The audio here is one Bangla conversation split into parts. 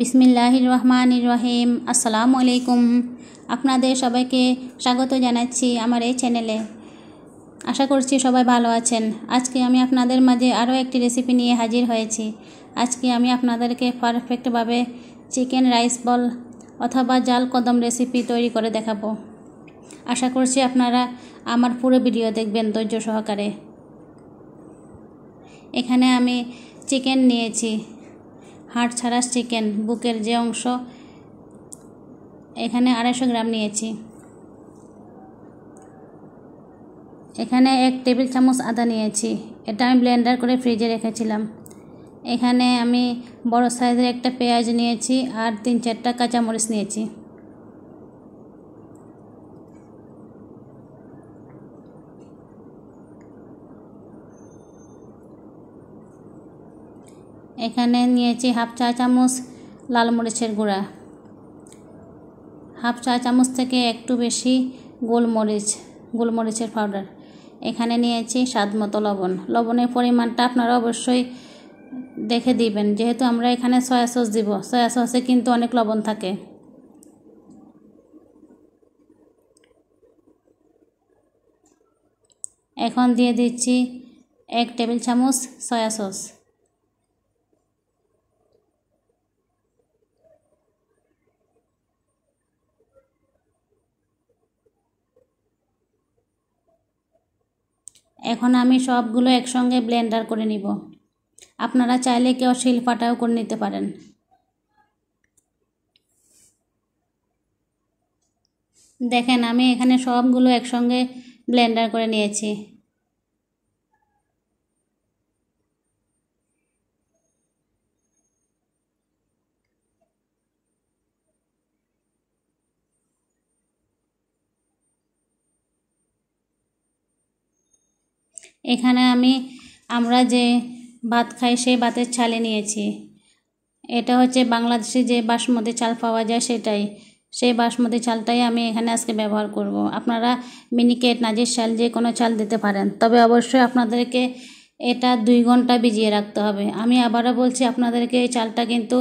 বিসমিল্লাহির রহমান রহিম আসসালামু আলাইকুম আপনাদের সবাইকে স্বাগত জানাচ্ছি আমার এই চ্যানেলে আশা করছি সবাই ভালো আছেন আজকে আমি আপনাদের মাঝে আরও একটি রেসিপি নিয়ে হাজির হয়েছি আজকে আমি আপনাদেরকে পারফেক্টভাবে চিকেন রাইস বল অথবা জাল কদম রেসিপি তৈরি করে দেখাবো আশা করছি আপনারা আমার পুরো ভিডিও দেখবেন ধৈর্য সহকারে এখানে আমি চিকেন নিয়েছি হাড় ছাড়া চিকেন বুকের যে অংশ এখানে আড়াইশো গ্রাম নিয়েছি এখানে এক টেবিল চামচ আদা নিয়েছি এটা আমি ব্লেন্ডার করে ফ্রিজে রেখেছিলাম এখানে আমি বড় সাইজের একটা পেঁয়াজ নিয়েছি আর তিন চারটা কাঁচামরিচ নিয়েছি এখানে নিয়েছি হাফ চা চামচ লাল মরিচের গুঁড়া হাফ চা চামচ থেকে একটু বেশি গোলমরিচ গোলমরিচের পাউডার এখানে নিয়েছি স্বাদ মতো লবণ লবণের পরিমাণটা আপনারা অবশ্যই দেখে দিবেন যেহেতু আমরা এখানে সয়া সস দিব সয়া সসে কিন্তু অনেক লবণ থাকে এখন দিয়ে দিচ্ছি এক টেবিল চামচ সয়া সস এখন আমি সবগুলো একসঙ্গে ব্লেন্ডার করে নিব আপনারা চাইলে কেউ শিল্পাটাও করে নিতে পারেন দেখেন আমি এখানে সবগুলো একসঙ্গে ব্লেন্ডার করে নিয়েছি এখানে আমি আমরা যে ভাত খাই সেই ভাতের চালে নিয়েছি এটা হচ্ছে বাংলাদেশে যে বাসমতি চাল পাওয়া যায় সেটাই সেই বাসমতি চালটাই আমি এখানে আজকে ব্যবহার করব। আপনারা মিনিকেট নাজির চাল যে কোনো চাল দিতে পারেন তবে অবশ্যই আপনাদেরকে এটা দুই ঘন্টা ভিজিয়ে রাখতে হবে আমি আবারও বলছি আপনাদেরকে এই চালটা কিন্তু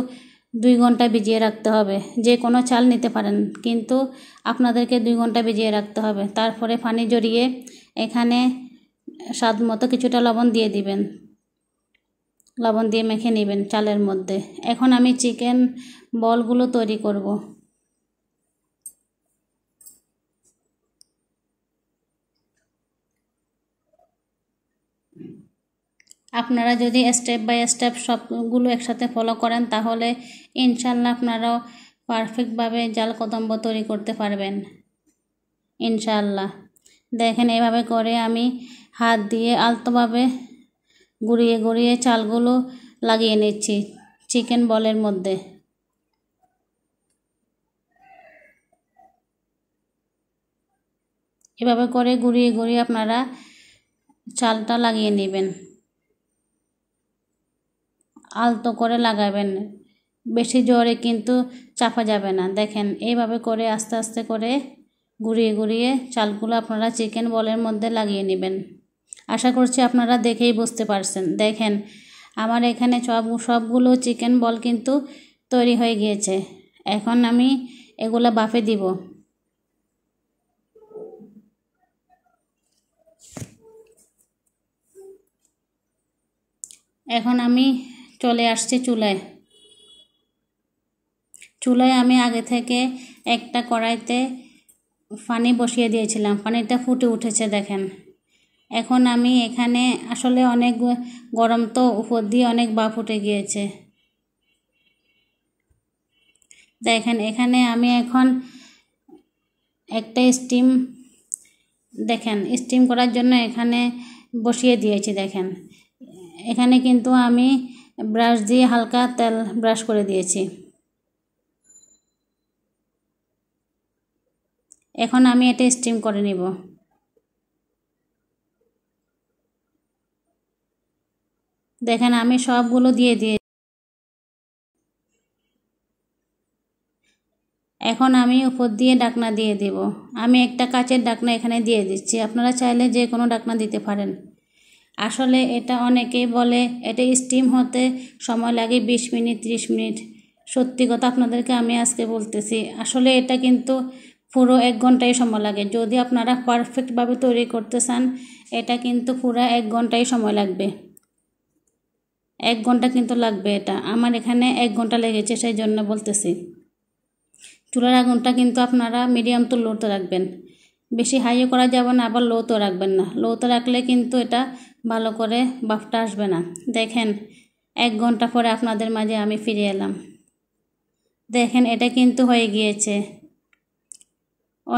দুই ঘন্টা ভিজিয়ে রাখতে হবে যে কোনো চাল নিতে পারেন কিন্তু আপনাদেরকে দুই ঘন্টা ভিজিয়ে রাখতে হবে তারপরে পানি জড়িয়ে এখানে স্বাদ মতো কিছুটা লবণ দিয়ে দিবেন লবণ দিয়ে মেখে নেবেন চালের মধ্যে এখন আমি চিকেন বলগুলো তৈরি করব আপনারা যদি স্টেপ বাই স্টেপ সবগুলো একসাথে ফলো করেন তাহলে ইনশাল্লাহ আপনারাও পারফেক্টভাবে জাল কদম্ব তৈরি করতে পারবেন ইনশাল্লাহ দেখেন এভাবে করে আমি হাত দিয়ে আলতোভাবে গুড়িয়ে গুড়িয়ে চালগুলো লাগিয়ে নিচ্ছি চিকেন বলের মধ্যে এভাবে করে গুড়িয়ে গুড়িয়ে আপনারা চালটা লাগিয়ে নেবেন আলতো করে লাগাবেন বেশি জোরে কিন্তু চাপা যাবে না দেখেন এইভাবে করে আস্তে আস্তে করে ঘুরিয়ে ঘুরিয়ে চালগুলো আপনারা চিকেন বলের মধ্যে লাগিয়ে নেবেন আশা করছি আপনারা দেখেই বুঝতে পারছেন দেখেন আমার এখানে সব সবগুলো চিকেন বল কিন্তু তৈরি হয়ে গিয়েছে এখন আমি এগুলো বাফে দিব এখন আমি চলে আসছি চুলায় চুলায় আমি আগে থেকে একটা কড়াইতে পানি বসিয়ে দিয়েছিলাম পানিটা ফুটে উঠেছে দেখেন এখন আমি এখানে আসলে অনেক গরম তো উপর দিয়ে অনেক বা ফুটে গিয়েছে দেখেন এখানে আমি এখন একটা স্টিম দেখেন স্টিম করার জন্য এখানে বসিয়ে দিয়েছি দেখেন এখানে কিন্তু আমি ব্রাশ দিয়ে হালকা তেল ব্রাশ করে দিয়েছি এখন আমি এটা স্টিম করে নিব দেখেন আমি সবগুলো দিয়ে দিয়ে এখন আমি উপর দিয়ে ডাকনা দিয়ে দেব আমি একটা কাচের ডাকনা এখানে দিয়ে দিচ্ছি আপনারা চাইলে যে কোনো ডাকনা দিতে পারেন আসলে এটা অনেকেই বলে এটা স্টিম হতে সময় লাগে ২০ মিনিট ৩০ মিনিট সত্যি কথা আপনাদেরকে আমি আজকে বলতেছি আসলে এটা কিন্তু পুরো এক ঘন্টায় সময় লাগে যদি আপনারা পারফেক্টভাবে তৈরি করতে চান এটা কিন্তু পুরো এক ঘন্টায় সময় লাগবে এক ঘন্টা কিন্তু লাগবে এটা আমার এখানে এক ঘন্টা লেগেছে সেই জন্য বলতেছি চুলার আগুনটা কিন্তু আপনারা মিডিয়াম তো লোতে রাখবেন বেশি হাইও করা যাবে না আবার লোতেও রাখবেন না লোতে রাখলে কিন্তু এটা ভালো করে বাফটা আসবে না দেখেন এক ঘন্টা পরে আপনাদের মাঝে আমি ফিরে এলাম দেখেন এটা কিন্তু হয়ে গিয়েছে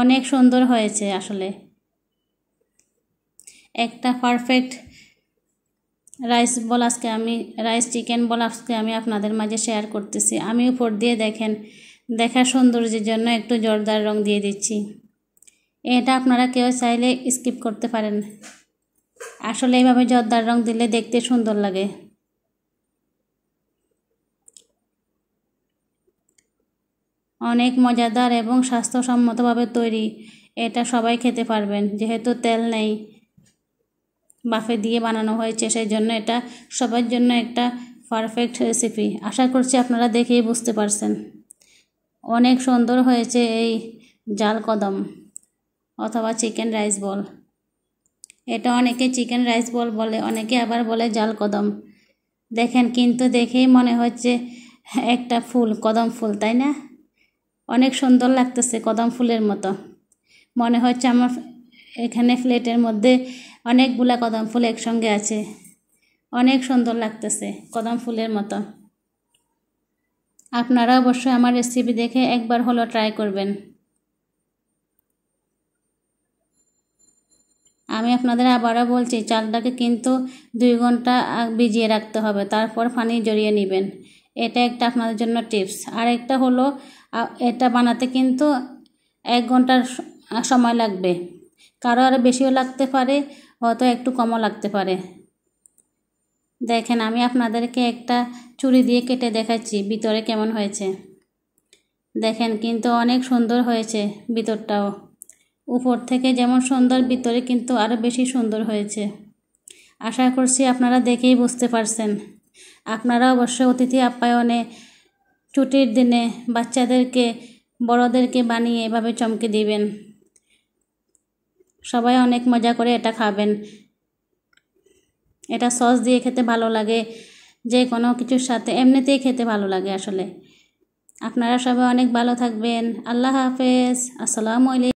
অনেক সুন্দর হয়েছে আসলে একটা পারফেক্ট রাইস বল আজকে আমি রাইস চিকেন বল আজকে আমি আপনাদের মাঝে শেয়ার করতেছি আমি উপর দিয়ে দেখেন দেখা সৌন্দর্যের জন্য একটু জোরদার রং দিয়ে দিচ্ছি এটা আপনারা কেউ চাইলে স্কিপ করতে পারেন আসলে এইভাবে জোরদার রং দিলে দেখতে সুন্দর লাগে অনেক মজাদার এবং স্বাস্থ্যসম্মতভাবে তৈরি এটা সবাই খেতে পারবেন যেহেতু তেল নেই বাফে দিয়ে বানানো হয়েছে সেই জন্য এটা সবার জন্য একটা পারফেক্ট রেসিপি আশা করছি আপনারা দেখেই বুঝতে পারছেন অনেক সুন্দর হয়েছে এই জাল কদম অথবা চিকেন রাইস বল এটা অনেকে চিকেন রাইস বল বলে অনেকে আবার বলে জাল কদম দেখেন কিন্তু দেখেই মনে হচ্ছে একটা ফুল কদম ফুল তাই না অনেক সুন্দর লাগতেছে কদম ফুলের মতো মনে হচ্ছে আমার এখানে ফ্ল্যাটের মধ্যে অনেকগুলা কদম ফুল একসঙ্গে আছে অনেক সুন্দর লাগতেছে কদম ফুলের মতো আপনারা অবশ্যই আমার রেসিপি দেখে একবার হলো ট্রাই করবেন আমি আপনাদের আবারও বলছি চালটাকে কিন্তু দুই ঘন্টা ভিজিয়ে রাখতে হবে তারপর পানি জড়িয়ে নেবেন এটা একটা আপনাদের জন্য টিপস আর একটা হলো এটা বানাতে কিন্তু এক ঘন্টার সময় লাগবে কারো আরও বেশিও লাগতে পারে হয়তো একটু কমও লাগতে পারে দেখেন আমি আপনাদেরকে একটা চুরি দিয়ে কেটে দেখাচ্ছি ভিতরে কেমন হয়েছে দেখেন কিন্তু অনেক সুন্দর হয়েছে ভিতরটাও উপর থেকে যেমন সুন্দর ভিতরে কিন্তু আরও বেশি সুন্দর হয়েছে আশা করছি আপনারা দেখেই বুঝতে পারছেন আপনারা অবশ্যই অতিথি আপ্যায়নে ছুটির দিনে বাচ্চাদেরকে বড়দেরকে বানিয়ে এভাবে চমকে দিবেন সবাই অনেক মজা করে এটা খাবেন এটা সস দিয়ে খেতে ভালো লাগে যে কোনো কিছুর সাথে এমনিতেই খেতে ভালো লাগে আসলে আপনারা সবাই অনেক ভালো থাকবেন আল্লাহ হাফেজ আসসালামু আলাইকুম